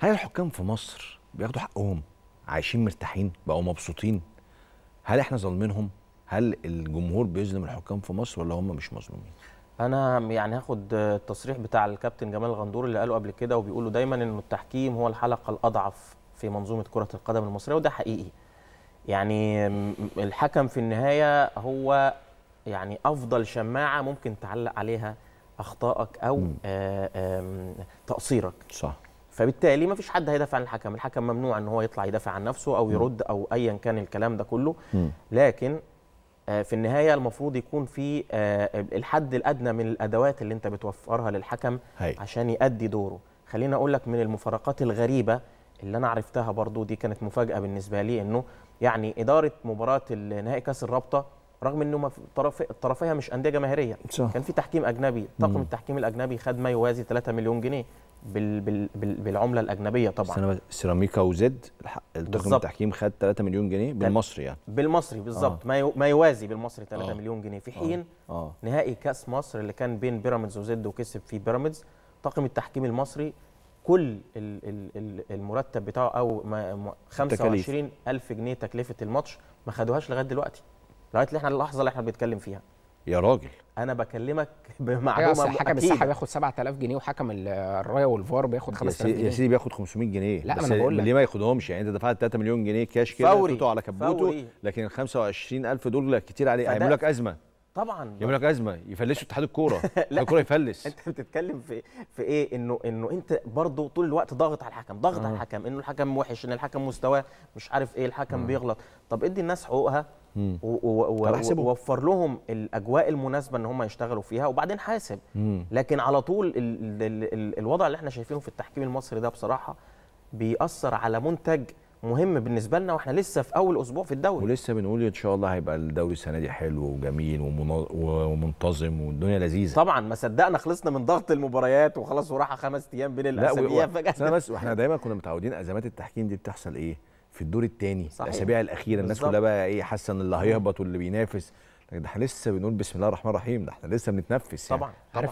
هل الحكام في مصر بياخدوا حقهم عايشين مرتاحين بقوا مبسوطين هل احنا ظالمينهم هل الجمهور بيظلم الحكام في مصر ولا هم مش مظلومين انا يعني هاخد التصريح بتاع الكابتن جمال غندور اللي قاله قبل كده وبيقولوا دايما ان التحكيم هو الحلقه الاضعف في منظومه كره القدم المصريه وده حقيقي يعني الحكم في النهايه هو يعني افضل شماعه ممكن تعلق عليها اخطائك او آه، تقصيرك صح فبالتالي ما فيش حد هيدافع عن الحكم الحكم ممنوع ان هو يطلع يدافع عن نفسه او يرد او ايا كان الكلام ده كله لكن آه، في النهايه المفروض يكون في آه، الحد الادنى من الادوات اللي انت بتوفرها للحكم عشان يؤدي دوره خليني اقول لك من المفارقات الغريبه اللي انا عرفتها برضو دي كانت مفاجاه بالنسبه لي انه يعني اداره مباراه نهائي كاس الرابطه رغم انه طرفيها مش انديه جماهيريه كان في تحكيم اجنبي طاقم التحكيم الاجنبي خد ما يوازي 3 مليون جنيه بال بال بال بالعمله الاجنبيه طبعا سيراميكا وزد التقييم التحكيم خد 3 مليون جنيه بالمصري يعني بالمصري بالظبط آه. ما يوازي بالمصري 3 آه. مليون جنيه في آه. حين آه. آه. نهائي كاس مصر اللي كان بين بيراميدز وزد وكسب فيه بيراميدز طاقم التحكيم المصري كل المرتب بتاعه او 25000 جنيه تكلفه الماتش ما خدوهاش لغايه دلوقتي لغايه اللي احنا اللحظه اللي احنا بنتكلم فيها يا راجل انا بكلمك بمعلومه حكم حكم الساحه بياخد 7000 جنيه وحكم الرايه والفار بياخد 5000 جنيه يا سيدي بياخد 500 جنيه لا بس انا بقول لك ليه ما ياخدهمش يعني انت دفعت 3 مليون جنيه كاش كده فوري على كبوته فوري. لكن ال 25000 دول كتير عليه هيعملوا لك ازمه طبعا يعملوا لك ازمه يفلسوا اتحاد الكوره الكوره يفلس انت بتتكلم في في ايه انه انه انت برضه طول الوقت ضاغط على الحكم ضاغط آه. على الحكم انه الحكم وحش ان الحكم مستواه مش عارف ايه الحكم آه. بيغلط طب ادي الناس حقوقها ووفر لهم الاجواء المناسبه ان هم يشتغلوا فيها وبعدين حاسب مم. لكن على طول الوضع اللي احنا شايفينه في التحكيم المصري ده بصراحه بيأثر على منتج مهم بالنسبه لنا واحنا لسه في اول اسبوع في الدوري ولسه بنقول ان شاء الله هيبقى الدوري السنه دي حلو وجميل ومنتظم والدنيا لذيذه طبعا ما صدقنا خلصنا من ضغط المباريات وخلاص وراحه خمس ايام بين الاسابيع فجاه بس واحنا دايما كنا متعودين ازمات التحكيم دي بتحصل ايه في الدور الثاني الاسابيع الاخيره الناس كلها بقى ايه حاسه ان اللي هيهبط واللي بينافس ده احنا لسه بنقول بسم الله الرحمن الرحيم ده احنا لسه بنتنفس طبعا يعني. طبعا